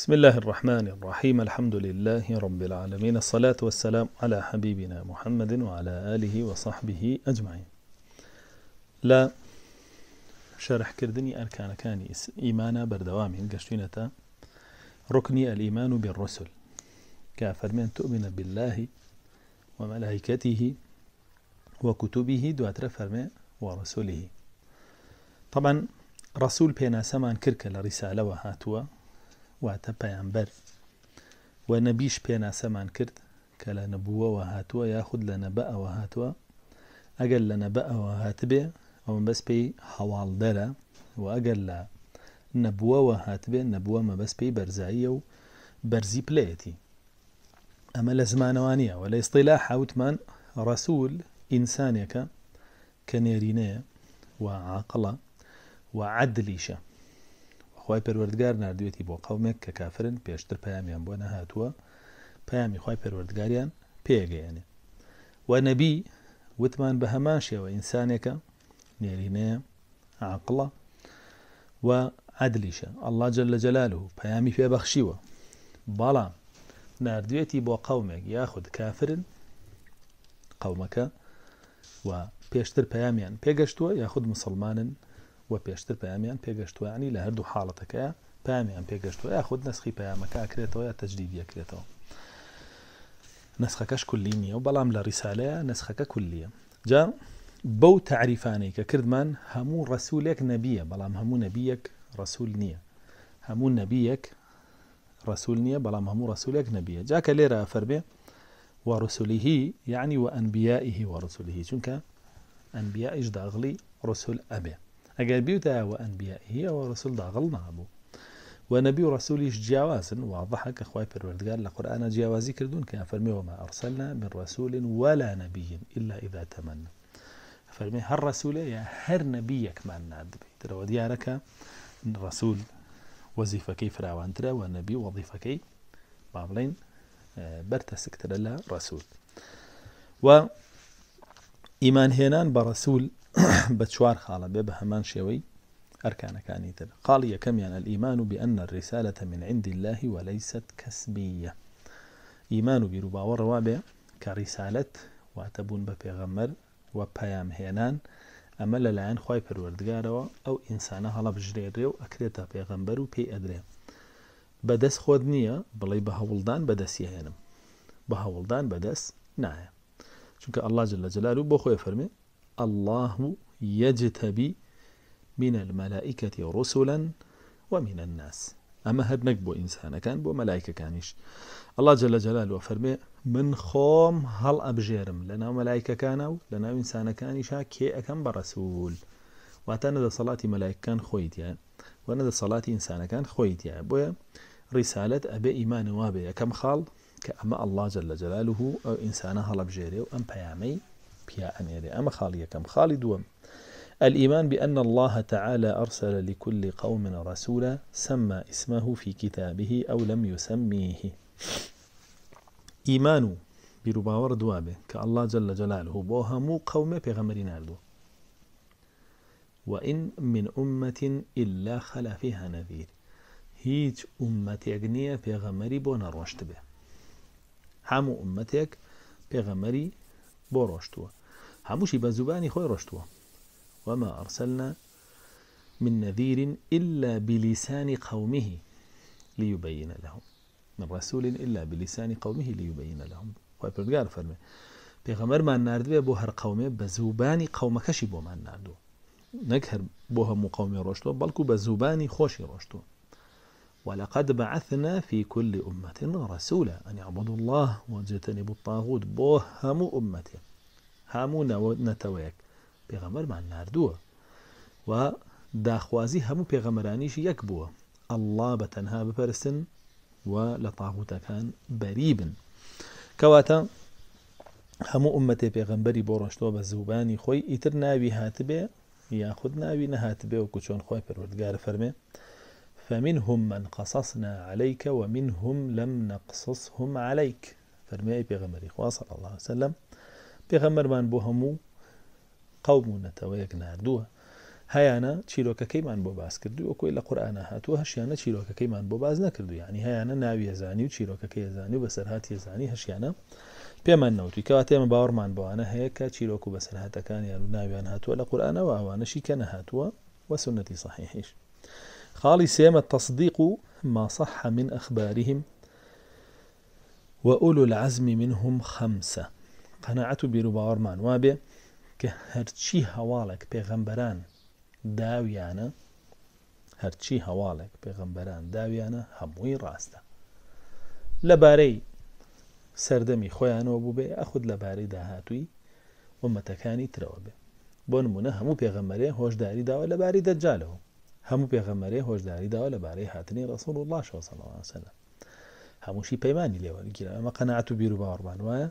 بسم الله الرحمن الرحيم الحمد لله رب العالمين الصلاة والسلام على حبيبنا محمد وعلى آله وصحبه أجمعين لا شرح كردني أركان كان إيمانا بردوام قشتينة ركني الإيمان بالرسل كافر من تؤمن بالله وملائكته وكتبه دواتر فرمي ورسله طبعا رسول بينا سمان كركل رسالة وهاتوا واتە پەیامبەر و نەبیش پێناسەمان کرد کە لە نەبووەوە هاتووە یاخود لە نەبە ئەوە هاتووە ئەگەر لە نەبە ئەوە هاتبێ ئەوم بەس پێی هەواڵ دەرە و ئەگەر لە نەبووەوە هاتبێ نەبووە مەبەست پێی بەرزاییە و بەرزی پلەتی ئەمە لە زمانەوانیە و لە ئێستیلا حوتمان ڕسوول ئینسانێکە کە نێرینەیە و عاقڵە و عدلیشە خی پەروەردگار نردوێتی بۆ قەومێک کە کافرن پێشتر پامیان بۆ نەهاتووە پامی خی پەروەردگاریان پێگەیانێ و نەبی وتمان بە هەمان شێوە ئینسانێکە نێرینەیە عقلڵە و عدلیشە ئەله جل لە جەلال و پەیامی پێبەخشیوە بەڵام نردوێتی بۆ قەومێک یاخود کافرن قەومەکە و پێشتر پەیامیان پێگەشتووە یاخود مسلمانن و پێشتر پامیان پێگەشتوانی لە هەردوو حاڵەتەکە پامیان پێگەشتوە خود نسخی پامەکە ئەکرێتەوە یا تەجدیدەکرێتەوە نسخەکەش کولی نییە و بەڵام لە ریسالەیە نسخەکە کولیە جا بەو تعریفانەی کە کردمان هەموو ڕسوولێک نەبیە بەڵام هەموو نەبیەک ڕسوول نییە هەموو نەبیەک ڕسوول نییە بەڵام هەموو ڕسوولێک نەبیە جاکە لێرە فەربێ ورسله يعني وأنبيائه ورسله چونك أنبيائش داغلي رسل أبي ئەگەر و ئەنبیایی ئەوە رسول داغڵ نابوو و ونبي و ڕسولیش جیاوازن واضحە کە خخوای پروردگار لە قورآانە جیاوازی فرمي وما ارسلنا من رسول ولا نبي إلا إذا تەمەنا فەرمی هر ڕسوولە یا هەر نەبی یەکمان نادبێت درەوە دیارەکە ڕسول وەزیفەکەی فراوانترە و نەبی وەظیفەکەی با بابلين آه، بەرتە سکترە لە رسول و إيمان بە برسول بە چوار خاڵە بێ بە هەمان شێوەی ئەرکانەکانی تر قاڵ یەکەمیان ئەئیمان و بأن الرسالة من عند الله وليست كسبية ئیمان و بیر و باوەڕەوە بێ کە ریسالەت واتە بوون بە پێغەمەر و پەیام هێنان ئەمە لەلایەن خی پەروەردگارەوە ئەو ئینسانە هەڵە بژرێرێ و ئەکرێتە پێغەمبەر و پێی ئەدرێ بەدەست خۆت نییە بڵێ بە هەوڵدان بەدەستی هێنم بە هەوڵدان بەدەست نایە چونکە ئەللاجل لە جلال و بۆ خۆی فەرمێ الله يجتبي من الملائكة رسلا ومن الناس اما هەر إنسانا كان بو ملائكة كانش الله جل جلال من فەرمێ من أبجرم لنا ملائكة كانوا لنا مەلایکەکانە و كي ناو برسول کێ ئەەکەم صلاة ملائكة كان خويت مەلایکەکان يعني. خۆیتیان و صلاة سەڵاتی كان خويت يعني. بۆیە ڕیسالت رسالة أبي إيمان وابي خاڵ خال كأما الله جل جلاله أو إنسانا هل أبجره و بيعمي پیا ئەنێرێ أم خالية كم خاڵی دووەم الإيمان بأن الله تعالى أرسل لكل قوم رسولا سمى اسمه في كتابه أو لم يسميه إيمان بروباور دوابه كالله جل جلاله بوها مو قوم بغمرين أردو وإن من أمة إلا خلا فيها نذير هيج أمتك نية بغمري بونا روشت به همو أمتك بغمري بو هموشي بزباني خوي رشتوا وما أرسلنا من نذير إلا بلسان قومه ليبين لهم من رسول إلا بلسان قومه ليبين لهم وبردگار فرمي بيغمر ما بۆ هەر قومێ قومي بزباني قومەکەشی بۆمان نردووە نەک هەر بۆ هەموو قومی ڕۆشتوە بەڵکو بە زوبانی خۆشی ڕۆشتووە ولقد بعثنا في كل أمة رسولا أن يعبدوا الله واجتنبوا الطاغوت بوهم أمتهم هەموو نەتەوەیەک پێغەمەرمان نردووە و داخوازی هەموو پێغەمەرانیش یەک بووە ئەله بە تەنها بپەرستن و لە تاغوتەکان بەری بن کەواتە هەموو عمەتێ پێغەمبەری بۆ ڕۆشتەوە بە زوبانی خۆی ئیتر ناوی هاتبێ یاخود ناوی و بێ خوي چۆن خۆی فمنهم من قصصنا عليك ومنهم لم نقصصهم عليك فرمي بيغمري صلى الله عليه وسلم پێغەمەرمان بۆ هەموو قومونەتەوە یەک نردووە هەیەە چیرۆکەکەیمان بۆ باز کردو وەکۆی لە قورآە هاتووە هەشیانە چیرۆکەکەیمان بۆ باز نەکردو ینی هیانە ناوی هێزانی و چیرۆکەکەی هێزانی و بەسەرهات هێزانی هەشیانە پێمان نەوتوی کەوا تێمە باوەڕمان بەوانە هەیە کە چیرۆک و بەسەرهاتەکان یان و ناویان هاتووە لە قورآانەوە ئەوانەشی کە نەهاتووە وەسونەتی صحیحیش خاڵی سێمە تصدیق و ما صح من أخبارهم وأولو العزم منهم خمسة قەنەعەت و بیرروباوەڕمان وا بێ کە هەرچی هەواڵێک پێغەمبەران داویانە هەرچی هەواڵێک پێغەمبەران داویانە هەمووی ڕاستە لەبارەی سەردەمی خۆیانەوە بوو بێ ئەخود لەبارەی داهاتووی ومەتەکانی ترەوە بێ بۆ نمونە هەموو پێغەمەرێ هۆشداری داوە لەباری دەجالەوە هەموو پێغەمەرێ هۆشداری داوە لەبارەی هاتنی ڕسڵ و لاشەوە سەڵەوانسەلە هەمووشی پەیمانی لێوەگیرە ئەمە قەنەعات و بیر و باوەڕبان وایە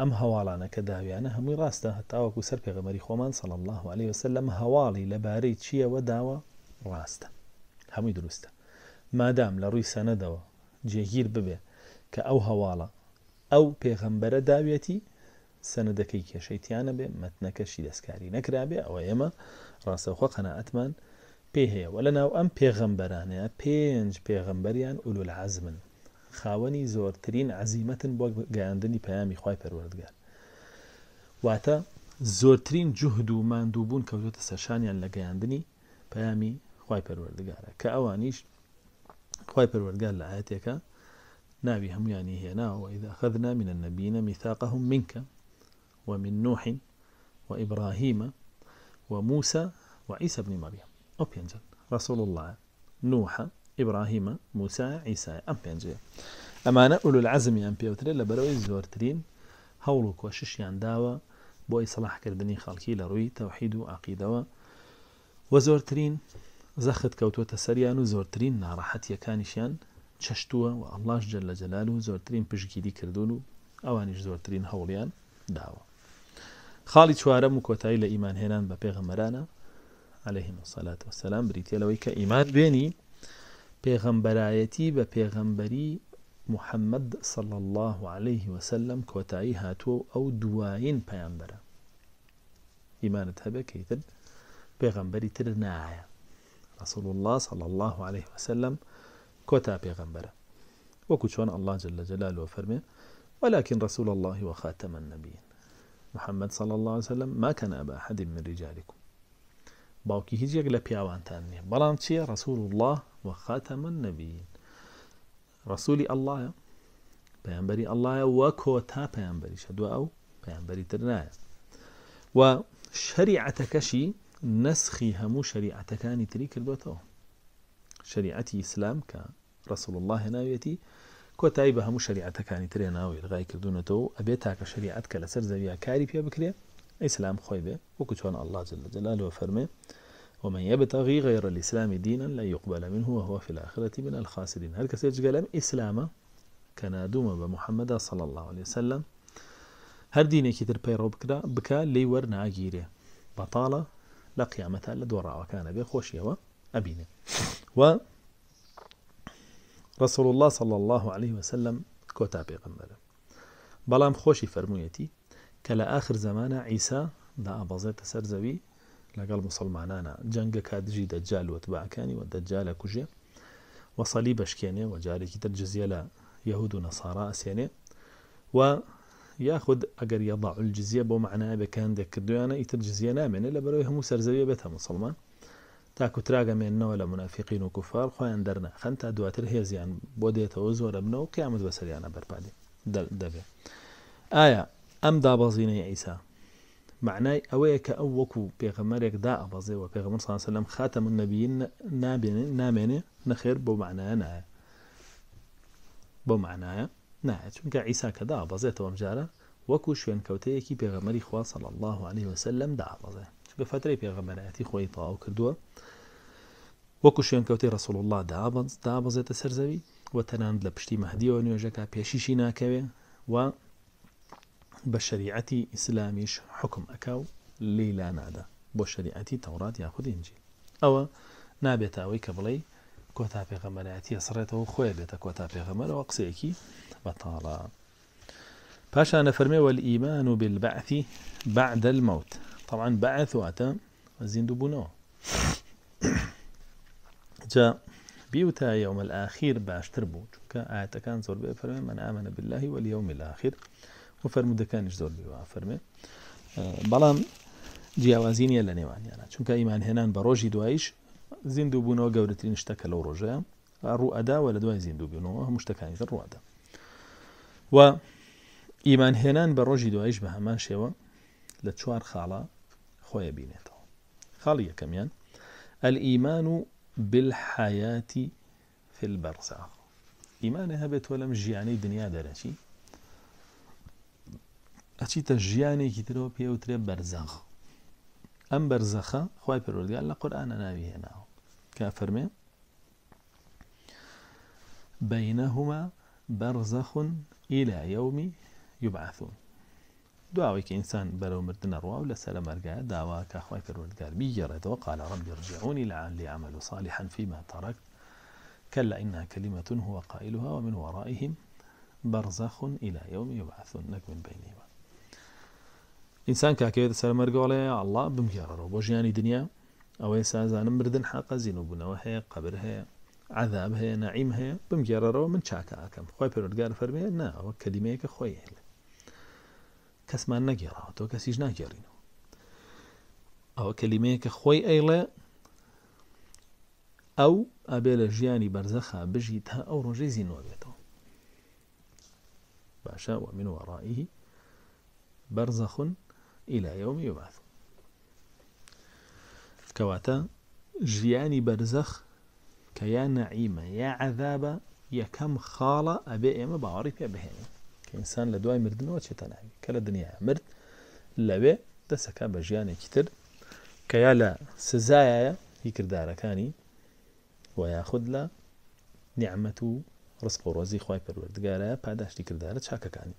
ئەم هەواڵانە کە داویانە هەمووی ڕاستە هەتاوەکو سەر پێغەمەری خۆمان سەڵ الله عليه وسلم لەم هەواڵی لەبارەی چیەوە داوە ڕاستە هەمووی دروستە مادام لە ڕووی سەنەدەوە جێگیر ببێ کە ئەو هەواڵە ئەو پێغەمبەرە داوێتی سەنەدەکەی کێشەیتیانە بێ مەتنەکەشی دەستکاری نەکرابێ ئەوە ئێمە ڕاستەخۆ قەنەعەتمان پێ هەیە وە لە ناو ئەم پێغەمبەرانەیە پێنج پێغەمبەریان ئولول عزمن خاوەنی زۆرترین عزیمەتن بۆ گەیاندنی پەیامی خی پەروەردگار واتە زۆرترین جوهد و مادووبوون کەوتۆتە سەرشانیان لە گەیاندنی پەیامی خی پەروەردگارە کە ئەوانیش خی پەروەردگار لە ئاەتێکە ناوی هەمویانی هێناوە ئیدا خەذنا من النبيين ميثاقهم منك ومن نوح وإبراهيم وموسى وعيسى بن مريم أو بينجل رسول الله نوح ئیبراهیمە موسا ئیسای ئەم پێنجێ ئەمانە ئولو العزمیان پێوترێت لە بەرەوەی زۆرترین هەوڵ و کۆششیان داوە بۆی سەلاحکردنی خەڵکی لە ڕووی تەوحید و عقیدەوە وە زۆرترین زەخت کەوتوتە سەریان و زۆرترین ناڕەحەتیەکانیشیان چەشتووە و ئەڵاش جەر لە جەلال و زۆرترین پشگیری کردوون و ئەوانیش زۆرترین هەوڵیان داوە خاڵی چوارەم و کۆتایی لە ئیمانهێنان بە پێغەمەرانە عليهلەیهم سەلات وسلام بریتێلەوەی کە ئیمان بێنی پێغەمبەرایەتی بە پێغەمبەری محەممەد سڵ الله عليه وسلم کۆتایی هاتووە ئەو دوایین پەیانبەرە ئیمانت هەبێ کەیتر پێغەمبەری تر نایە رسول الله صل الله عليه وسلم كوتا بيغمبرة وكوشون الله جل جلاله وفرمه ولكن رسول الله وخاتم النبيين محمد صلى الله عليه وسلم ما كان أبا أحد من رجالكم باوکی هیچ یەک لە پیاوانتان نییە بەڵام چییە ڕسول الله و خاتەمە نەبیین ڕسوولی ئەلهە پەیانبەری ئەلهە وە کۆتا پەیانبەریشە دو ئەو پەیانبەری تر نایە و شەریعەتەکەشی نسخی هەموو شەریعەتەکانی تری کردوێتەوە شریعەتی ئیسلام کە ڕسول الله هێناوێتی کۆتایی بە هەموو شریعەتەکانی ترێ ناوی ڕای کردوونەتەوە ئەبێت تاکە شریعەت کە لەسەر زەویە کاری پێ بکرێت اسلام خوي به وكتون الله جل جلاله فرمي ومن يبتغي غير الاسلام دينا لا يقبل منه وهو في الاخره من الخاسرين هل كسيج قلم اسلام كان دوما بمحمد صلى الله عليه وسلم هر ديني كتر بيرو بكرا بكا لي ورنا اجيري بطاله لقيامتها لدورا وكان به خوشي هو ابينا و رسول الله صلى الله عليه وسلم كتابي قمبل بلام خوشي فرمويتي کە لە ئاخر زمانە ئیسا دا ئابازێتە سەر زەوی لەگەڵ مسلمانانە جەنگە کاتژی دەجال وتباکانی و دەجالە کوژێ وەسەلی بەشکێنێ و جارێکی تەرجزیە لە یهود و نەسارا ئەسێنێ و یاخود ئەگەر یەڵا ئولجزیە بۆ معناە بەکاندێک کردویانە ئیتر جزیە نامێنێ لە بەرەوەی هەموو سەرزەویە بێتە مسلمان تاكو تراگەمێننەوە لە منافقین و کوفار خۆیان اندرنا تا دواتر هێزیان بۆ دێتەوە زۆرە بنەوە قیامەت بەسەریانە بەرپادی دەبێت ئایا ئەم دابەزینەی ئەیسا معنای ئەوەیە کە ئەو وەکو پێغەمەرێک دا ئەبەزێەوە پێغمەر سانسە لەم خاتە من نەبیین نابێنێ نامێنێ نەخێر بۆ معنایە نایە بۆ معنایە نایە چونکە ئیسا کە دا ئەبەزێتەوە ئەمجارە وەکو شوێن کەوتەیەکی پێغەمەری صلى الله عليه وسلم دا ئەبەزێ چونکە فترەی پێغەمەرەتی خۆی تەواو کردووە وكو شوين كوتي رسول الله دا دابەزێتە سەرزەوی وتناند لبشتي مهدي پشتی مەهدیەوە نوێژەکە پێشیشی ناکەوێ و بشريعة إسلاميش حكم أكاو ليلا نادا بۆ شریعەتی تەورات إنجيل أو ئەوە نابێت ئەوەی کە بڵێ کۆتا پێغەمەلاتی ئەسڕێتەوە بيتا بێتە في پێغەمەرەوە قسەیەکی بەتاڵە فاشا نفرمي والإيمان بالبعث بعد الموت طبعا بعث واتا وزين دبونو جا بيوتا يوم الآخير باش تربو چونکە كان زور بيفرمي من آمن بالله واليوم الآخر و فەرمودەکانیش زۆر بیوە فەرمێ بەڵام جیاوازی نیە لە نێوانیانە چونکە ئیمان هێنان بە ڕۆژی دواییش زیندوو بوونەوە گەورەترین شتەکە لەو ڕۆژەیە ڕوو ئەداوە لە دوای زیندوو بوونەوە هەموو شتەکانی ڕوادا و ئیمان هێنان بە ڕۆژی دواییش بە هەمان شێوە لە چوار خاڵە خۆیە بینێتەوە خاڵی یەکەمیان ئەلئیمان و بالحیاتی فبەرساخ ئیمانە هەبێتەوە لەم ژیانەی دنیا دەرەچی ئەچیتە ژیانێکی ترەوە پێوترێ برزخ ئەم بەرزەخە خی پەرۆلگار لە قورآانە ناوی هێناوە کا كافر بەینەهما بەرزەخون ئیلا یومی یوبعثون يبعثون کە ئینسان بەرەو مردنە ڕوا و لەسەر مەرگایە داوا کە خی پەرۆلگار بیگەڕێتەوە قالە ڕەم بڕجیعونی لە عمل صالحا فيما ترك كلا إنها كلمة هو قائلها ومن ورائهم برزخ إلى يوم يبعثون من بينهما انسان که اکیده سر مرگ ولی الله بمیار رو يعني دنيا جانی دنیا اوی سازان مردن حق زینو بناو هی قبر هی عذاب هی نعیم هی بمیار رو من چاک آکم خوی پرودگار فرمی نه و کلمه که خویه هل کس من نگیره تو کسیج نگیرینو او کلمه که خوی ایله او آبیل جیانی برزخه بجی او رجی زینو بیتو باشا و ورائه برزخون ئیلا یومی وبات کەواتە ژیانی بەرزەخ کە یا نەعیمە یا عذابە یەکەم خاڵە ئەبێ ئێمە باوەڕی پێ بهێنین کەئسان لە دوای مردنەوە چێتە ناوی کە لە دنیا مرد لەوێ دەسەکە بە ژیانێکی تر کە یا لە سزایە هی کردارەکانی و یاخود لە نیعممەت و ڕسپ و ڕۆزی خی پەروەردگارە پاداشتی کردارە چاکەکانی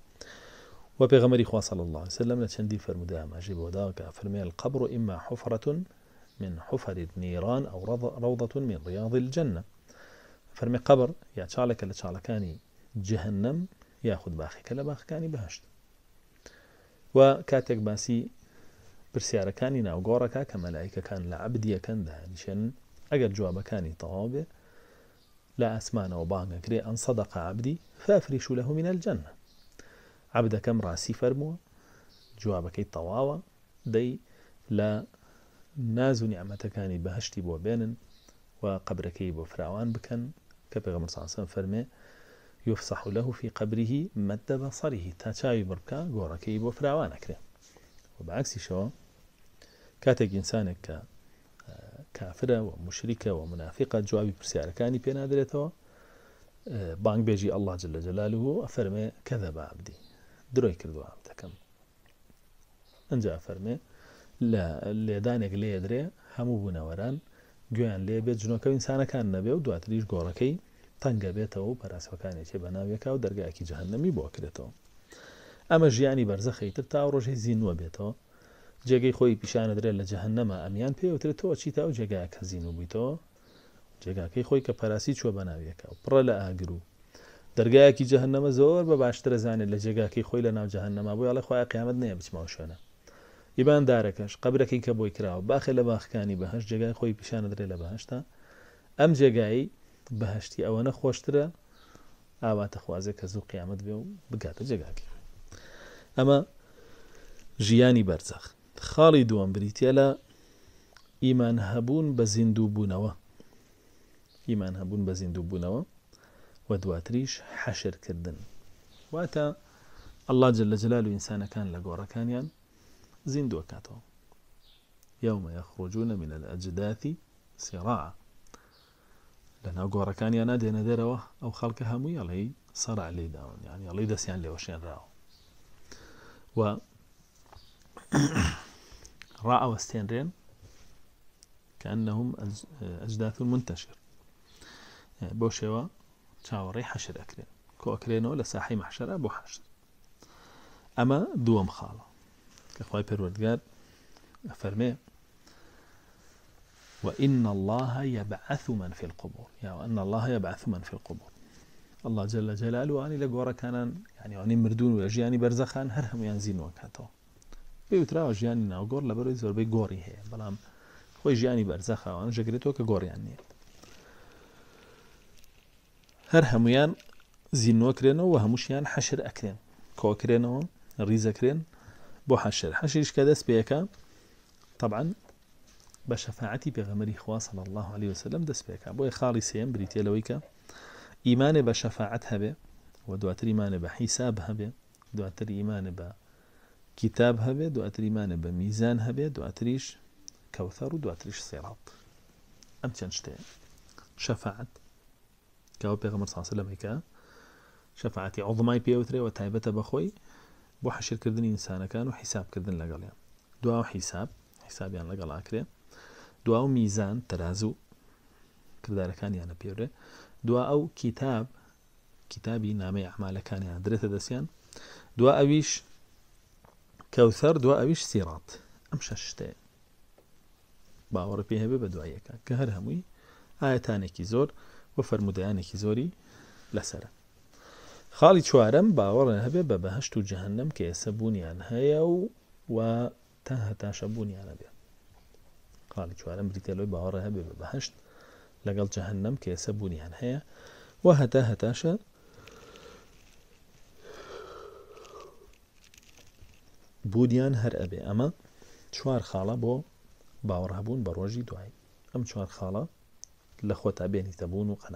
و پیغمبری صلى الله عليه وسلم لتشندي فرمودا هماجی بودا فرمي القبر اما حفرة من حفر النيران او روضة من رياض الجنة فرمي قبر يا چالک لتشالكاني جهنم یا خود باخیکە بهشت باخەکانی بەهشت و کاتێک باسی پرسیارەکانی ناوگۆڕەکە كان مەلایکەکان لە عبدیەکەن داهنیشێن ئەگەر جوابەکانی تەواو بێ لە ئاسمانەوە بانگەکرێ ئەن صدق عبدي فأفرش له من الجنة عەبدەکەم ڕاستی فەرمووە جوابەکەی تەواوە دي لا ناز و بهشتي بو بۆ بێنن بو قبرەکەی بكن فراوان بکەن کە پێغمسانسم فرمي يفصح له في قبره مد بصره تا چاوی بڕکە گۆڕەکەی بۆ فراوانەکرێ و بەعکسیشەوە کاتێک ئینسانێک کە آه، کافرە و مشریکە و منافقە جوابی پرسیارەکانی پێنادرێتەوە آه، بانگ بيجي الله جل جلاله أفرمي كذب عبدي درۆی کردووە ئەم دەکەم ئەجا فەرمێ لە لێدانێک لێدرێ هەموو بوونەوەران گویان لێ بێت جنۆکە ئینسانەکان نەبێ و دواتریش گۆڕەکەی تەنگە بێتەوە و پەراسەکانێکی بەناوێکا و دەرگاکی جەهنەمی بۆ کرێتەوە ئەمە ژیانی بەرزەخەیتر تا ڕۆژی زیینوە بێتەوە جێگەی خۆی پیشانە درێت لە جەهنەما ئەمیان پێوترێت تۆ چیتا و جێگایکە زیین و بیتەوە جێگاکەی خۆی کە پەراسی چوە بەناویەکە و پڕە لە ئاگر و دەرگایەکی جەهنەمە زۆر بە باشترە زانێت لە جێگاکی خۆی لە ناو جەهنەما بۆ یاڵە خۆی قیامەت نییە بچمەوە شوێنە ئیبان دارەکەش قبرەکەی کە بۆی کراوە باخێ لە باخکانی بەهش جێگای خۆی پیشانە درێ لە بەهشتا ئەم جێگایی بەهشتی ئەوە نەخۆشترە ئاواتە خوازە کە زوو قیامەت بێ و بگاتە جێگاکی ئەمە ژیانی بەرزەخ خاڵی دووەم بریتە لە ئیمان هەبوون بە زیندوو بوونەوە ئیمان هەبوون بە زیندوو بوونەوە و حشر كردن واتا الله جل إنسان كان لقورا كان يان زين دوكاتو يوم يخرجون من الأجداث صراعا لنا قورا كان يانا دينا ديروا أو خالك همو ئەڵێ سەرع لي داون يعني یانی يان دەستیان راو و ڕائوەستێنرێن کە كأنهم أجداث منتشر يعني بوشيوا چاوەڕێی حەشر ئەکرێن کۆ ئەکرێنەوە لە ساحی أبو بۆ حەشر ئەمە دووەم خاڵە کە خی پەروەردگار فەرمێ وإن الله يبعث من في القبور يعني وأن الله يبعث من في القبور الله جل جلاله أني لقورا كان يعني أني مردون ويجياني برزخان هرهم ينزين وكاتو بيوترا وجياني ناو قور لبرو يزور بي قوري هي بلام خوي جياني وأنا جاكريتو كقور يعني هەر هەمویان زیینوەکرێنەوە و هەمووشیان حەشر ئەکرێن کۆکرێنەوە ریزەکرێن حشر حشر حەشیشکە دەست پێەکە طبعا بە شەفاعتی پێغەمەری صلى الله عليه وسلم دەست پێەکە بۆی خاڵی سێم بریتێلەوەی کە ئیمانێ بە شەفاعت هەبێ و دواتر ایمانە بە حیساب هەبێ دواتر ایمانە بە کتاب هەبێ دواتر ایمانە بە میزان دو دواتریش کەوتەر و دواتریش سێڕات ئەم چەند شفاعت کاو پێغمە ساسە لەمەکە شەفاعتی عڵمای پێوترێەوە تایبەتە بەخۆی بۆ حەشرکردنی ئینسانەکان و حیسابکردن لەگەڵیان دوا و حیساب حیسابیان لەگەڵ ئاکرێ دوا و میزان تەرازوو کردارەکانیانە پێورێ دوا ئەو کتاب کتابی نامی ئەحمالەکانیان درێتە دەستیان دوا ئەویش کەوتەر دوا ئەویش سیڕات ئەم شەشتێ باوەڕ پێ هەبێ بە دوایەکە کە هەر هەمووی ئاەتانێکی زۆر بۆ فەرمودایانێکی زۆری لەسرە خاڵی چوارەم باوەڕێن هەبێ بە بەهشت و جەهنم کە ئێسە بوونیان هەیە و و تا هەتاشە بوونیانە بێ خاڵی چوارەم بریتەلۆی باوەڕە هەبێ بە بەهشت لەگەڵ جەهنم کە ئێسە بوونیان هەیە و هەتا هەتاشە بودیان هەر ئەبێ ئەمە چوار خاڵە بۆ باوەڕ هەبوون بە ڕۆژی دوای ئەم چوار خاڵە لە خۆتا بێنی تەبوون و بها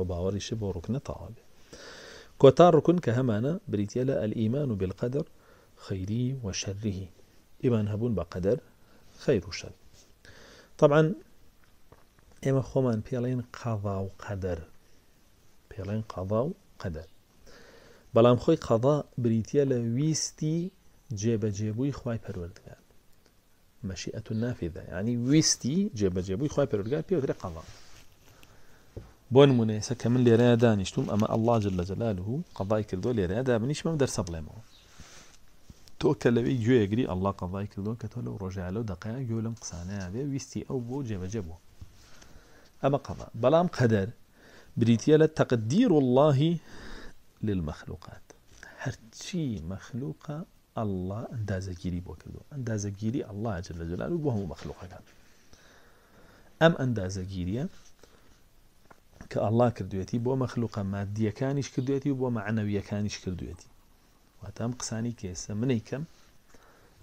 وباور هەبێ ركن باوەڕیشە كوتار ركن كهمانا بێ الإيمان بالقدر خيري وشره إيمان هبون بقدر خير وشر طبعا إما خۆمان بيالين قضاء وقدر بيالين قضاء وقدر بلام خوي قضاء خۆی ويستي جيب جيبوي خواي پروردگار مشيئة النافذة يعني ويستي جيبا جيبو يخوي بيرجع بيوتري قضاء بون من كمن لي رادا نشتم أما الله جل جلاله قضائك كل دول رادا منيش ما مدر سبلمه توكل لي جو يجري الله قضائك كل دول كتولو رجع له دقيقة يولم قسانة هذا ويستي أو بو جيبا جيبو أما قضاء بلام قدر بريتيا تقدير الله للمخلوقات هرشي مخلوقة الله ئەندازەگیری بۆ کردو ئەندازەگیری الله جل جلاله لە جلال و بۆ هەموو مەخلوقەکان ئەم ئەندازەگیریە کە ئەلله کردوێتی بۆ مەخلوقە مادیەکانیش کردوێتی و بۆ معنەویەکانیش کردوێتی واتە ئەم قسانی کێسە منیکەم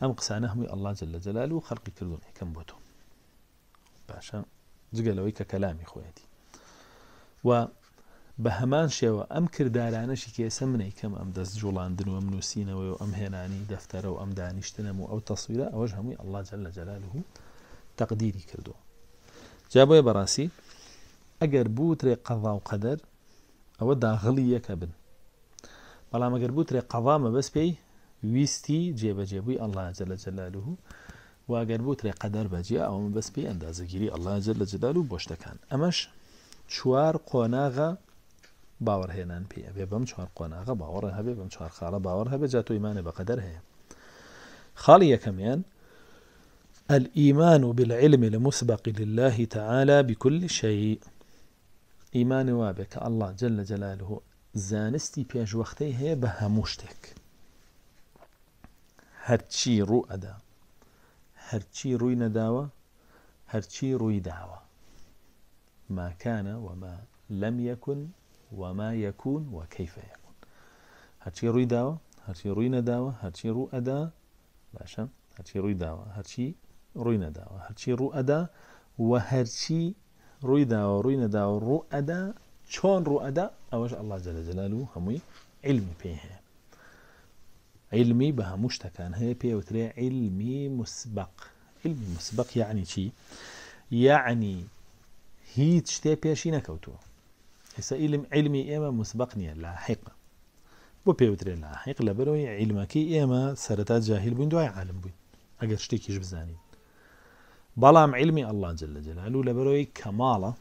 ئەم قسانە هەمووی ئەلله جل لە جلال و خەڵقی کردوون یەکەم بۆ تۆ باشە جگەلەوەی کە کەلامی خۆیەتی و بە هەمان شێوە ئەم کردارانەشی کێسە منەیکەم ئەم دەست جوڵاندن و ئەم نووسینەوەی و ئەم هێنانی دەفتەرە و ئەم دانیشتنم و ئەو تەسویرە ئەوەش هەمووی ئەلله جل لە جەلالە و تەقدیری کردووە جا بۆیە بەڕاستی ئەگەر بوترێ قەوا و قەدەر ئەوە داغڵی یەکە بن بەڵام ئەگەر بوترێ قەوامە بەس پێی ویستی جێبەجێبووی ئەلله جل لە جەلالە و واگەر بوترێ قەدەر بەجێ ئەوە بەس پێی ئەندازەگیری ئەلله جل لە جدال و بۆشتەکان ئەمەش چوار قۆناغە باور باوەڕهێنان پێ ئەبێ بم چوار قۆناغە باوەڕە هەبێ بەم چوار خاڵە باوەڕ هەبێ جا تۆیمانە بەقەدەر هەیە خاڵی یەکەمیان الإيمان بالعلم المسبق لله تعالى بكل شيء إيمان وابك الله جل جلاله زانستي بيج وقتي هي بهموشتك هرچی ڕوو ئەدا هەرچی ڕووی نەداوە هەرچی ڕووی ما كان وما لم يكن وما يكون وكيف يكون هاتشي روي داوا هرشي روي نداوا هرشي روي أدا باشا هاتشي روي داوا هرشي روي نداوا هرشي روي أدا وهرشي روي داوا روي نداوا روي أدا چون روي أدا أوش الله جل جلاله هموي علمي بيها علمي بها مشتكان هي بيها وتري علمي مسبق علمي مسبق يعني شي يعني هي تشتي بيها شي نكوتوه ئێستا ئیلم علمی ئێمە مسبق نییە لا حیق بۆ پێوترێن لا حیق لە بەرەوەی عیلمەکەی ئێمە سەرەتا جاهل بووین دوای عالم بووین ئەگەر شتێکیش بزانین بەڵام علمی ئەله جل لە جلالو لە بەرەوەی کەماڵە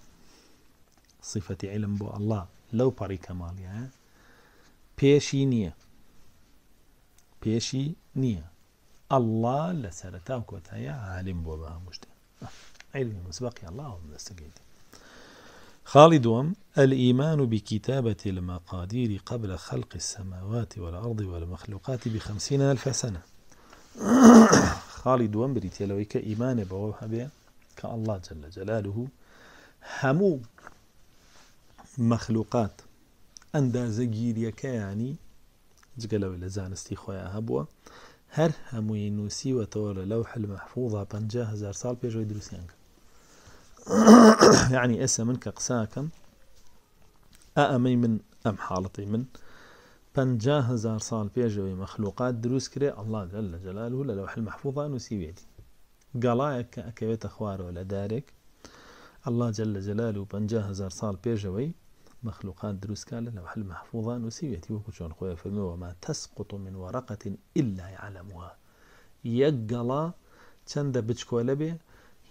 صفەتی علم بۆ ئەله لەو پەڕی کەماڵیە پێشی نییە پێشی نییە ئەله لە سەرتا و کۆتایە عالم بۆ بە هەموو شتە علمی مسبقی ئەله دەستەگەیتی خالد الإيمان بكتابة المقادير قبل خلق السماوات والأرض والمخلوقات بخمسين ألف سنة خالد وم بريتيا لويك إيمان بها كالله جل جلاله همو مخلوقات أندازة يعني ینی جگەلەوەی لە زانستی خويا هبوا هر همو ينوسي وتور لەو المحفوظة 500 زار سال پێشەوەی دروستیان يعني اسا من كقساكم أأمي من أم حالتي من بنجا هزار سال بيجوي مخلوقات دروس كري الله جل جلاله ولا لوح المحفوظة لەوحل مەحفوظان و سیوێتی گەڵایەک کە ئەکەوێتە خوارەوە جل جلاله بنجا هزار سال پێشەوەی مەخلوقات دروستکە لە لەوحل مەحفوظان و سیوێتی وەکو خويا خۆی وما تسقط من ورقة إلا يعلمها يقلا تشند چەندە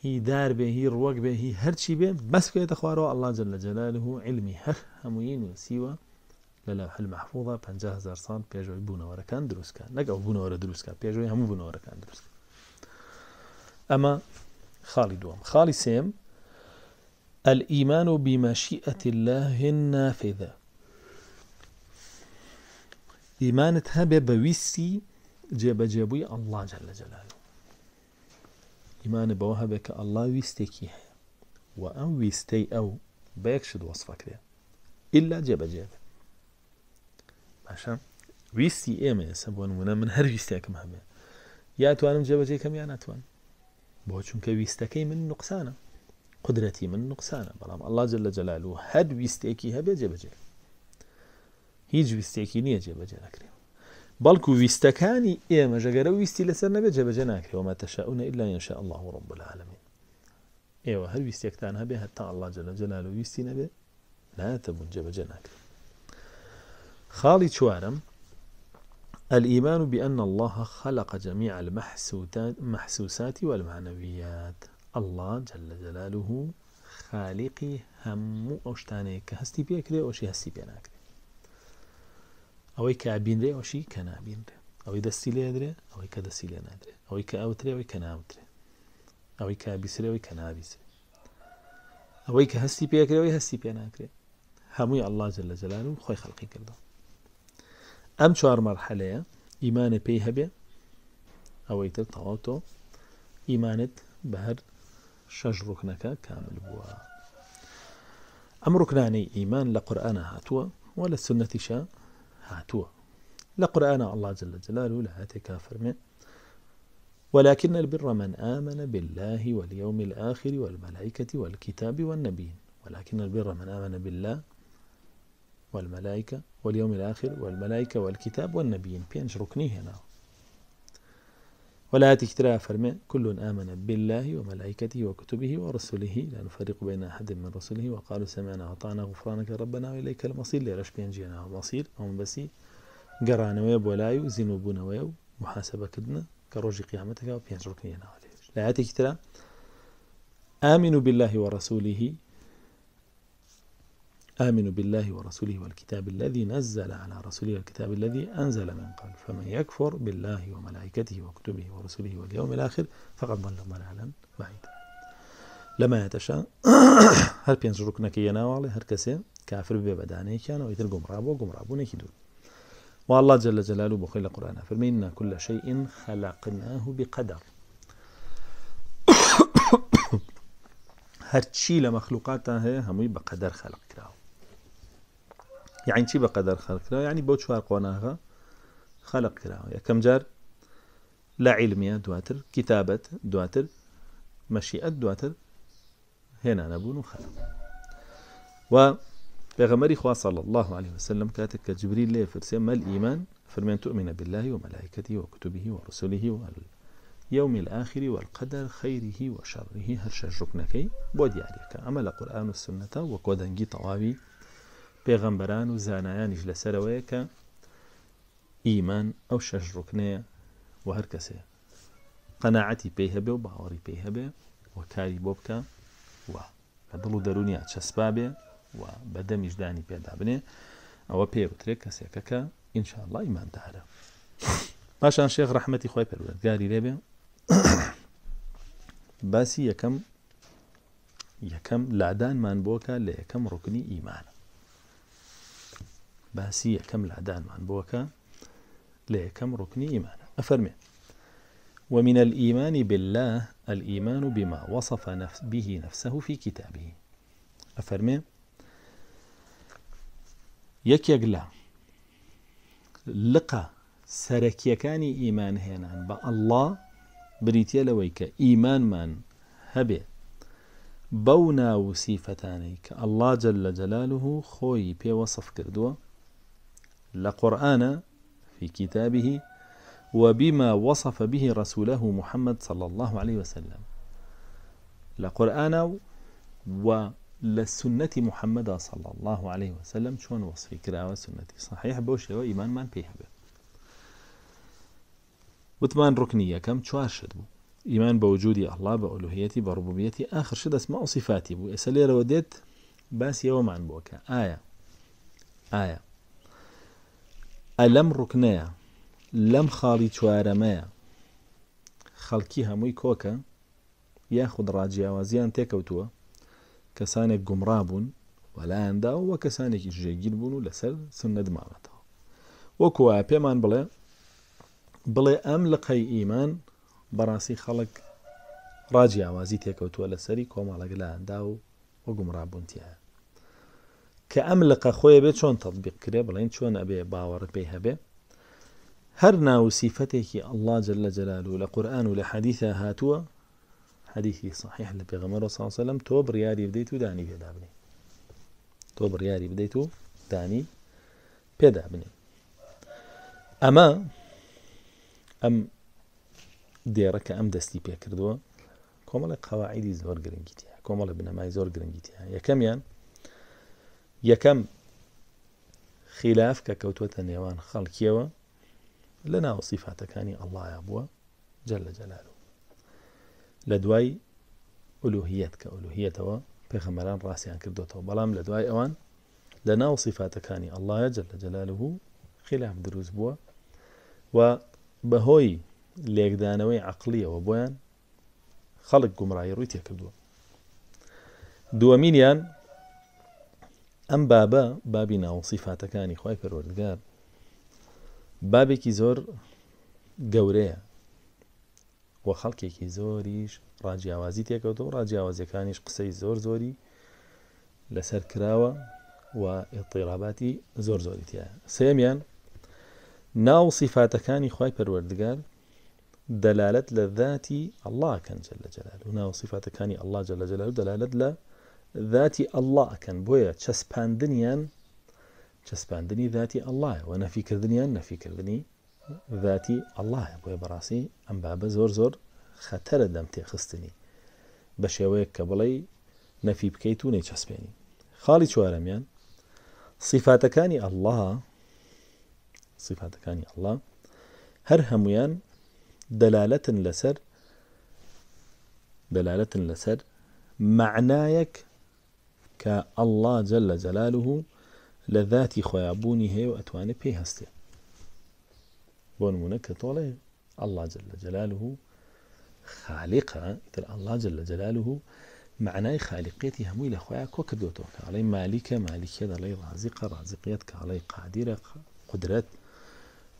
هي دار به هي روق به هي هر هەرچی به بس بکەێتە خوارەوە الله جل جلاله علمي وسيوا جەلاله و علمی هەر هەمووی نووسیوە بونا ورا كان دروس كان سال بونا ورا دروس كان بوونەوەرە دروستکە بونا ورا كان دروس أما خاڵی دووەم خاڵی سيم الإيمان بمشيئة الله النافذة إيمانت هبه بويسي جيب جيبوي الله جل جلاله ئیمانە بەوە هەبێت کە ئەللا ویستێکی هەیە و ئەم ویستەی ئەو بە یەکشت وەسفەکرێ ئللا جێبەجێ باشە ویستی ئێمە ئێسە بۆ نمونە من هەر هم هەبێ یا توانم جێبەجێکەم یا ناتوان بۆ چونکە ویستەکەی من نقصانه قدرەتی من نقصانه بەڵام الله جل جلاله هر و هەر ویستێکی هەبێ جێبەجێ هیچ ویستێکی نییە جێبەجێ نەکرێ بلكو ويستكاني إيه ما ئێمە ويستي ویستی لەسەر بجناك وما ناکرەوە إلا إن شاء الله رب العالمین ئێوە إيوه، هەر ویستێکتان بها هەتا الله جل جلاله و ویستی لا تبون جەبەجە ناکرێت خاڵی شوارم الإيمان بأن الله خلق جميع المحسوسات والمعنويات الله جل جلاله خالقي هم أشتاني كهستي بيكري أو وشي هستي بيناكري ئەوەی کە ئابیندێ ئەوشی کە نابیندێ ئەوەی دەستی لێ درێ ئەوەی کە دەستی لێ نادرێ ئەوەی کە ئەوترێ ئەوەی کە ناوترێ ئەوەی کە بیسرەوەی کە نابیسرێ ئەوەی کە هەستی پێکرەوەی هەستی پێ ناکرێ هەمووی ئەلله جل لە جلال و خۆی خەڵقی کردەوە ئەم چوار مەرحەلەیە ئیمانە پێی هەبێ ئەوەی تر تەواو ئیمانت بە هەر شەش ڕوکنەکە کامل بووە ئەم ڕکنانەی ئیمان لە قورآە هاتووە و لە سنەتیشە هاتوا لقرآن الله جل جلاله لا تكافر من ولكن البر من آمن بالله واليوم الآخر والملائكة والكتاب والنبيين ولكن البر من آمن بالله والملائكة واليوم الآخر والملائكة والكتاب والنبيين بينش ركني هنا ولا تكترى فرمي كل آمن بالله وملائكته وكتبه ورسله لا نفرق بين أحد من رسله وقالوا سمعنا وطعنا غفرانك ربنا وإليك المصير ليرش بينجينا المصير أو بسي قرانا ويب ولايو زنوبنا ويب محاسبة كدنا كروج قيامتك وبينجرك لينا لا تكترى آمنوا بالله ورسوله آمنوا بالله ورسوله والكتاب الذي نزل على رسوله والكتاب الذي أنزل من قبل فمن يكفر بالله وملائكته وكتبه ورسوله واليوم الآخر فقد ضل ضلالا بعيدا لما يتشاء هر پێنج ڕوکنەکە ناواڵێ هل کەسێ كافر بێ بەدانەیەکیانەوە ئیتر گمڕابوە گمڕابوونێکی دوور والله جل جلاله بخير القرآن فرمينا كل شيء خلقناه بقدر هرشي لمخلوقاته مەخلوقاتان بقدر خلق بە يعني چی بەقەدەر يعني بوت شوار چوار خلق خەلق کراوە كم جار لا علميه دواتر كتابه دواتر مشيئه دواتر هنا نبون خلق و پێغەمەری صلى الله عليه وسلم كاتك جبريل لي فرسي ما الايمان ئیمان تؤمن بالله وملائكته وكتبه ورسله واليوم الآخر والقدر خيره وشره هرشا شجرك بودي عليك امل القرآن والسنة وكودنجي طوابي پێغەمبەران و زانایانیش لەسەرەوەیە کە ئیمان ئەو شەش ڕوکنەیە و هەر کەسێ قەنەعەتی پێی هەبێ و باوەڕی پێی هەبێ و کاری بۆ بکە وە بە دڵ و دەرونیا چەسپا بێ و بەدەمیشدانی پێدا بنێ ئەوە پێوترێت کەسێکەکە ئینشاءله ئیماندارە پاشان شێخ ڕحمەتی خۆی پەروەردگاری لێبێ باسی یەکەم یەکەم لادانمان بۆکە لە یەکەم ڕکنی ئیمانە باسی یەکەم لادانمان بووەکە لە یەکەم ركن إيمان أفرمي ومن الإيمان بالله الإيمان بما وصف نفس به نفسه في كتابه أفرمي يك يقلا لقى سرك يكان إيمان هنا با الله بريتيا لويك إيمان من هبه بونا وصفتانيك الله جل جلاله خوي بي وصف كردوه لقرآن في كتابه وبما وصف به رسوله محمد صلى الله عليه وسلم لقرآن ولسنة محمد صلى الله عليه وسلم شون وصفي كراوة سنتي صحيح بوش وإيمان إيمان من فيه به وثمان ركنية كم چوار شدبو إيمان بوجودي الله بألوهيتي بربوبيتي آخر شد اسماء وصفاتي بو إسالي روديت باس يوم عن بوكا آية آية ئەلەم ڕوکنەیە لەم خاڵی چوارەمەیە خەڵکی هەمووی کۆکە یاخود ڕاجیاوازیان تێکەوتووە کەسانێک گومڕا بوون وەلایەندا وە کەسانێکی ژێگیر بوون و لەسەر سنەت ماڵەتەوە وەکووا پێمان بڵێ بڵێ ئەم لە قەی ئیمان بەڕاستی خەڵک ڕاجیاوازی تێکەوتووە لەسەری کۆمەڵەگەلاندا و وە گومڕابوونتیە کە ئەم لەقە خۆی بێت چۆن تطببیق کرێ بڵین چۆن ئەبێ باوەڕ پێی هەبێ هەر ناوسیفەتێکی جل جلاله لقرآن و هاتوا حديث و لە غمر صلى الله عليه وسلم توب رياري تۆ داني بدەیت و توب رياري تۆ داني بدەیت و أما أم ديرك أم دستي بيكردوا دەستی پێ زور کۆمەڵە قەواعیدی بنماي زور کۆمەڵە يا كميان گرنگیتە یەکەم خلاف کە کەوتوتە نێوان خەڵکیەوە لە ناو سیفاتەکانی ئەڵایە بووە جەر لە جەلار و لە دوای ئولوهیت کە ئولوهیتەوە پێخەمەران ڕاستیان کردوتەوە بەڵام لە دوای ئەوان لە ناو سیفاتەکانی ئەلهە جەر لە جەلال بوو خلاف دروست بووە و بەهۆی لێکدانەوەی عقلیەوە بۆیان خەڵک گومڕایی ڕووی تێکردووە دووەمینیان ئەم بابە بابی ناوسیفاتەکانی خی پەروەردگار بابێکی زۆر گەورەیە وە خەڵکێکی زۆریش ڕاجیاوازی تێکەوتەوە ڕاجیاوازەکانیش قسەی زۆر زۆری لەسەر کراوە و ئێتیڕاباتی زۆر زۆری تایە سێمیان ناو سیفاتەکانی خی پەروەردگار دەلالت لە ذاتی ئەلله کەنجە لە جەلال و ناو سیفاتەکانی ئەلله جە لە جەلال دەلالت لە ذاتي الله ئەکەن بۆیە چەسپاندنیان دنيا ذاتی ئەله و نەفیکردنیان نەفیکردنی ذاتی ئەله بۆیە بەڕاستی ئەم بابە زۆر زۆر خەتەرە دەم تێخستنی بە شێوەیە نفي بڵێ نەفی بکەیت و نەیچەسپێنی خاڵی چوارەمیان صفاتكاني الله سیفاتەکانی ئەله هەر هەمویان دلالة لسر دلالة لسر معنايك كالله جل جلاله لذاتي لە ذاتی خۆیابوونی هەیە و ئەتوانێت پێی هەستێ جل جلاله خالقا خاالقە الله جل جلاله معناه خالقيتي خاالقێتی هەمووی كوك خۆیان علي مالك کاڵی علي مالیکە رازقيتك علي ڕازقیت قدرت قادیرە قدرەت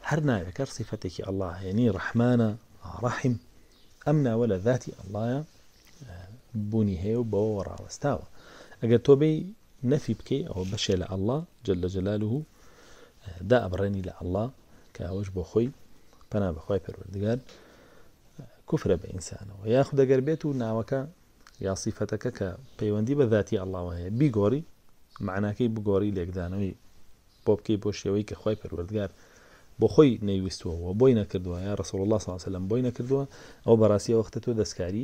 هەر ناوێکەر سیفەتێکی ئەله هێنی ڕحمانە ڕحیم ئەم ناوە لە ذاتی ئەلهە آه، بوونی اگر تو بی نفی بکی او بشه لە ئەله جل جلاله دا ابرانی ئەبڕێنی لە با خوی ئەوەش بۆ خۆی پەنا بەخوای پەروەردگار کوفرە بە ئینسانەوە یاخود دەگەر بێت و ناوەکە یاسیفەتەکە کە پیوندی به ذاتی الله و هی ئەلاوە هەیە بیگۆری معناکەی بگۆری لێکدانەوەی بۆ بکەی بۆ شێوەی کە خی پەروەردگار بۆ خۆی نەیویستوەوە بۆی نەکردووە یا رسول الله صلی الله علیه ساسەلم بۆی نەکردووە او براسی وقت تو دەستکاری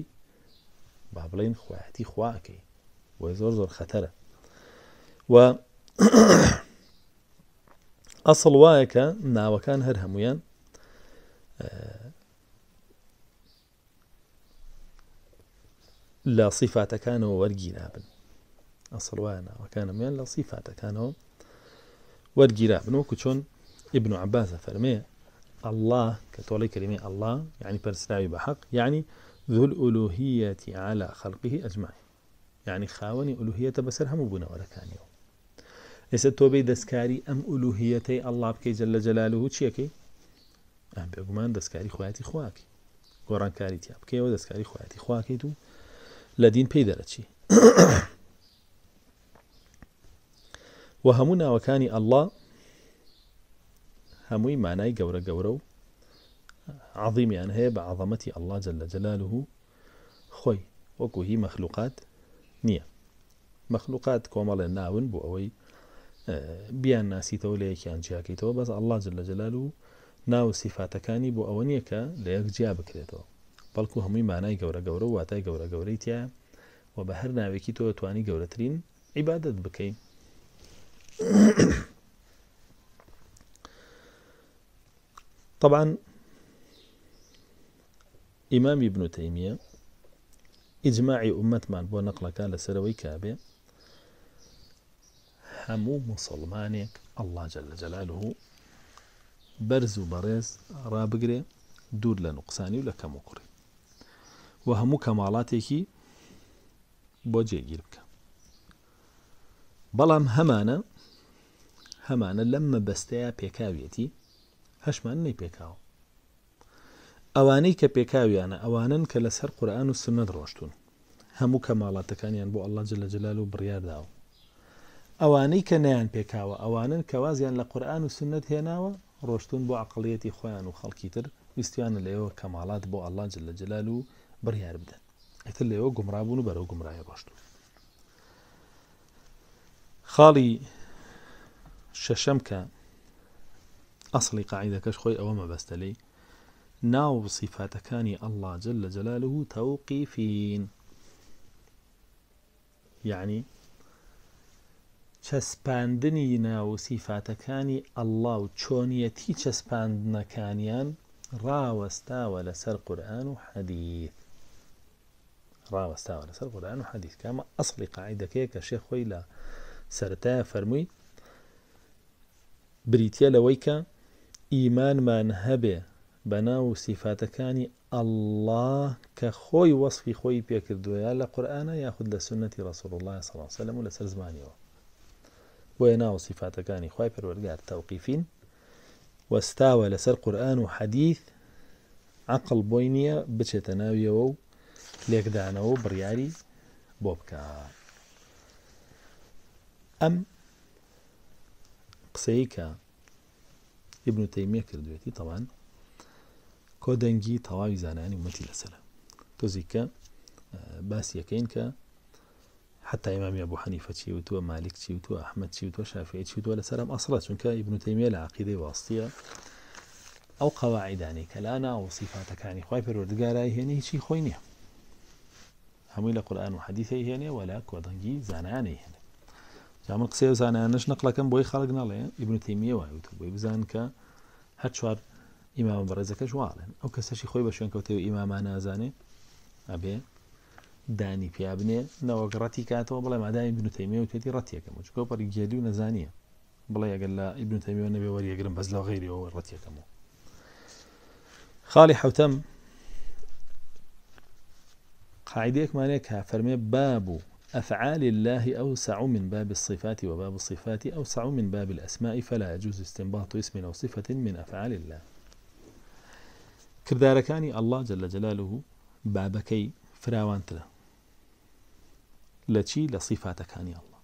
بابلین بڵین خواه خواکەی زور خطره و اصل وكان هرهم ويان آه، لا هەر هەمویان ورقي سیفاتەکانەوە اصل ئەسڵ وكان ميان لا لە سیفاتەکانەوە ورقي وەکو چۆن ابن عباس فرمي الله كتولي كلمة الله يعني یعنی بحق يعني ذو الألوهية على خلقه أجمعين يعني خاوني ألوهية بسر هم بنا وركانيو إذا توبي دسكاري أم ألوهيتي الله بكي جل جلاله تشيكي أم بيقمان دسكاري خواتي خواكي قران كاري تيابكي دسكاري خواتي خواكي تو لدين و همونا وكاني الله هموي معناي قورا قورو عظيم يعني هي بعظمتي الله جل جلاله خوي وكو هي مخلوقات نییە مەخلوقات کۆمەڵێ ناون بۆ ئەوەی بیان ناسیتەوە لە یەکیان جیاکەیتەوە بەس ئەله جل لە جلال و ناو سیفاتەکانی بۆ ئەوە نییە کە لە یەک جیا بکرێتەوە بەڵکو هەمووی مانای گەورە گەورە و واتای گەورە گەورەی تیا و بە هەر ناوێکی تۆ توانی گەورەترین عیبادت بکەین طبعا ئیمامی بنوتەیمیە إجماعي أمت من بو نقل سەرەوەی کابێ كابي همو ئەله الله جل جلاله برز و بەڕێز ڕابگرێ دوور لە نوقسانی و لە کەم و کوڕی و هەموو کەماڵاتێکی بۆ جێگیر بکە بەڵام هەمانە هەمانە ئەوانەی کە پێکاویانە ئەوانن کە لەسەر قورآان و سنت ڕۆشتون هەموو کەماڵاتەکانیان بۆ ئەلله جلە جلال و بڕارداوە ئەوانەی کە نیان پێکاوە ئەوانن کەوازیان لە قورآان و سنت هێناوە ڕۆشتون بۆ عقلەتی خۆیان و خەڵکی تر ویستیانە لەوە کەماڵات بۆ ئەلله جلە جلال و بڕیار بدەن ئەتر لەوە گمڕابوون و بەرەو گمڕایە ڕۆشتون خاڵی شەشەم کە ئەسڵی قاعیدەکەش خۆی ئەوە مەبەستە لی ناو صفاتكاني الله جل جلاله توقيفين يعني تەوقیفین ناو صفاتكاني الله و چۆنیەتی چەسپاندنەکانیان ڕاوەستاوە لەسەر قورآن قرآن حەدیث راوستا لەسەر قورآن و حەدیث کامە ئەسڵی قاعدەکەی کە شێ خۆی لە سەرتایە فەرمووی بریتە لەوەی کە ئیمانمان بناو صفاتكان الله كخوي وصف خوي بيك الدويا لا قرآن ياخذ لسنة رسول الله صلى الله عليه وسلم ولا سر زمانه ويناو صفاتكان خوي بيرورجع توقيفين واستاوى لسر قرآن وحديث عقل بوينيا بشتناوي وو ليك دعناو برياري بوبكا أم قسيكا ابن تيمية كردويتي طبعاً كودنجي تواوي زاناني ومتي لسلا توزيكا باسيا كينكا حتى إمام أبو حنيفة شيوتو مالك شيوتو أحمد شيوتو شافعي شيوتو لسلام أصلا شنكا ابن تيمية العقيدة واصية أو قواعد يعني كالأنا أو صفاتك يعني خوي في الورد قال هي شي خوينيه هم إلى قرآن وحديثه هي هنا ولا كودنجي زاناني هنا جامع قصير زاناني نش نقل كم بوي خلقنا لين ابن تيمية وايوتو بوي بزانكا هاتشوار ئیمامە بەڕێزەکە ژواڵێن ئەو کەسەشی خۆی بە شوێنکەوتەوە ئیماما نازانێ ئەبێ دانی پیا بنێ بلا ما کاتەوە بڵێ تيمية بنوتەیمێ و تێتی ڕەتیەکەم چکۆ پەر بلا يقل لا ابن تيميه والنبي وري يقرن بزلا غيري هو رتيه ڕەتیەکەمەوە خالي حوتم قاعديك کە فەرمێ باب أفعال الله أوسع من باب الصفات وباب الصفات أوسع من باب الأسماء فلا يجوز استنباط اسم أو صفة من أفعال الله کردارەکانی الله جل جلاله جەلال و بابەکەی فراوانترە لە چی لە سیفاتەکانی ئەله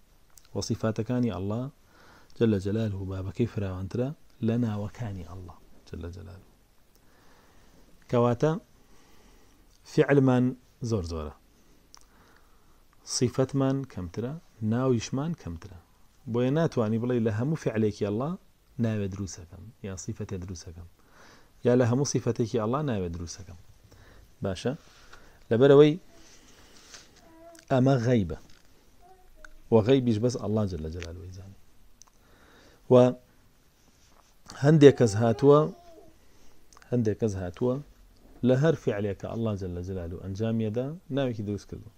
وەسیفاتەکانی الله جە لە جەلال و بابەکەی فراوانترە لە ناوەکانی ئەله جە لە جەلال کەواتە فعلمان زۆر زۆرە سیفەتمان کەمترە ناویشمان کەمترە بۆیە ناتوانانی بڵێ لە هەموو فعلێکی ئەله دروستەکەم یا دروستەکەم يا لها مصفتك الله نا بدروسك باشا لبروي أما غيبة وغيب بس الله جل جلاله ويزان و هنديك هاتوا هنديك هاتوا لهر عليك الله جل جلاله أنجام يدا ناوي كدوس كذو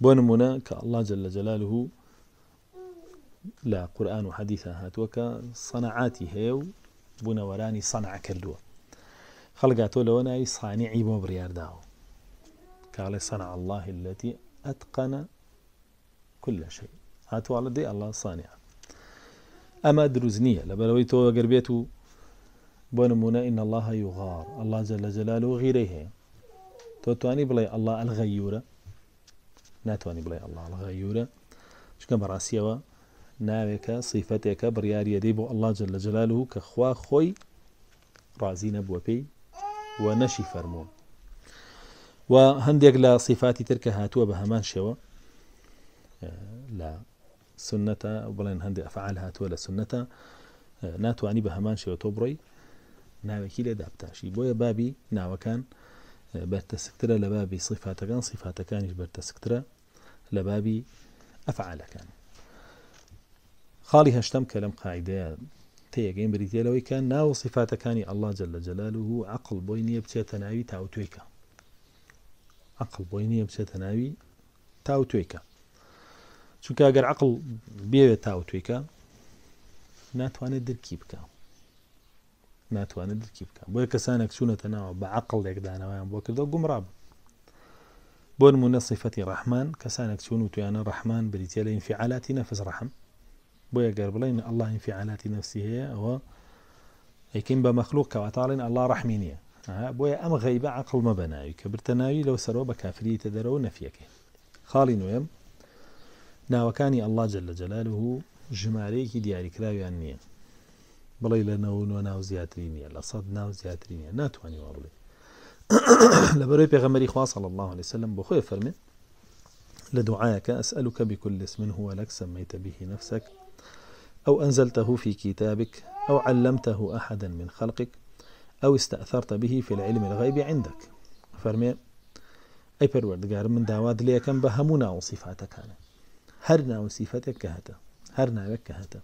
بونمنا كالله جل جلاله لا قرآن وحديثها هاتوك صنعاتي هيو بوونەوەرانی سەنع کردووە خەڵگات تۆ لەوە ناوی سانیعی بۆ بڕارداوە کاڵێ سەنع الله التي ئەتقەنە كل شيء هاتوواڵە دێ ئەله سانیع ئەمە دروست نییە لەبەرەوەی تۆ گەر بێت الله يغار الله جل جلاله غيريه تو تواني بلاي الله الغيورة ناتواني بلاي الله الغيورة شکە بەڕاستیەوە ناوێکە سیفەتێکە بڕیاری دەی بۆ ئەله جل لە جلال و کە خوا خۆی ڕازی نەبووە پێی و نەشی فەرمووە و هەندێک لە سیفاتی ترکە هاتووە بە هەمان شێوە آه، لە سنەتە بڵێن هەندێک ئەفعال هاتووە لە سنەتە آه، ناتوانانی بە هەمان شێوە تۆ بڕۆی ناوێکی لێ دابتاشی بۆیە بابی ناوەکان آه، بەرتەسکترە لە بابی سیفاتەکان سیفاتەکانیش بەرتەسکترە لە بابی ئەفعالەکان خالي هشتم كلام قاعدة تيجين بريتيا لو كان ناو صفات كان الله جل جلاله عقل بۆی نییە تناوي تاو تويكا عقل بۆی نییە تاو تويكا شو كا ئەگەر عقل بێوێت تاو تويكا درکی بکە ناتوانێت درکی بکە سانك شو نتناو بعقل بە دانا وين بۆ دو قمراب بون من صفة ڕحمان كسانك شو و تویانە بريتيا لين في علاتي نفس رحم بويا قربلين الله في انفیعالاتی نفسه و اي یکین بە مەخلوق کەواتاڵین ئەله ڕحمی نیە ام ئەم غەیبە عقلمە بەناوی کە برتەناوی لەو سەرەوە بە کافریتە دەرەوە نەفیەکەی الله جل جلاله جماريك دياري كراوي عني بلاي بڵی لە نەوە ناو زیاتری نییە لە سەد ناو زیاتری نییە وابلي لبروي بيغمري پێغەمەری صلى الله عليه وسلم بخوي فرمي لدعائك أسألك بكل اسم هو لك سميت به نفسك أو أنزلته في كتابك أو علمته أحدا من خلقك أو استأثرت به في العلم الغيب عندك فرمي أي پروردگار من داواد لي كان بهمونا وصفاتك هنا هرنا وصفاتك كهتا هرنا ناوك كهتا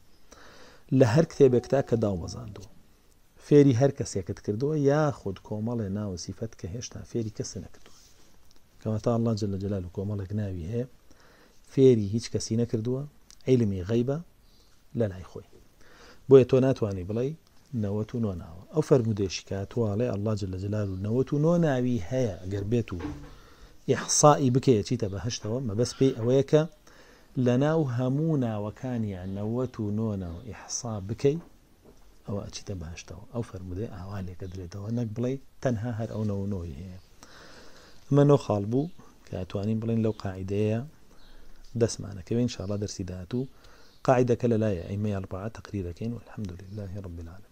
لهر كتابك تاك داو وزاندو فێری هەر کەسێکت کردووە ياخد كومالي نا وصفاتك هشتا فيري فێری کەس كما کەمەتا الله جل جلاله كومالك ناوي هي فيري هيتش فێری هیچ علمي غيبه لە لای خۆی بۆیە تۆ ناتوانانی بڵی نەوەت و نۆناوە ئەو فەرمودێشی کاتوواڵێ ئەلله جل لە جلال و نەوەت و نۆناوی هەیە گەر بێت و یحسایی بکەیە چیتە بەهشتەوە مەبەست پێی ئەوەیە کە لە ناو هەموو ناوەکانیان نەوەت و نۆنەوە یحسا بکەیت ئەوە ئەچیتە باشتەوە ئەو فەرمودێ ئاوالێکە درێتەوە نەک بڵێ تەنها هەر ئەو نەوەنەوەی هەیە ئەمە نۆ خاڵ بوو کە ئەتوانین بڵین لەو قاعدەیە دەسمانەکەوێن شاڵا دەرسی داات و قاعدة كاللاية 4 تقريرتين والحمد لله رب العالمين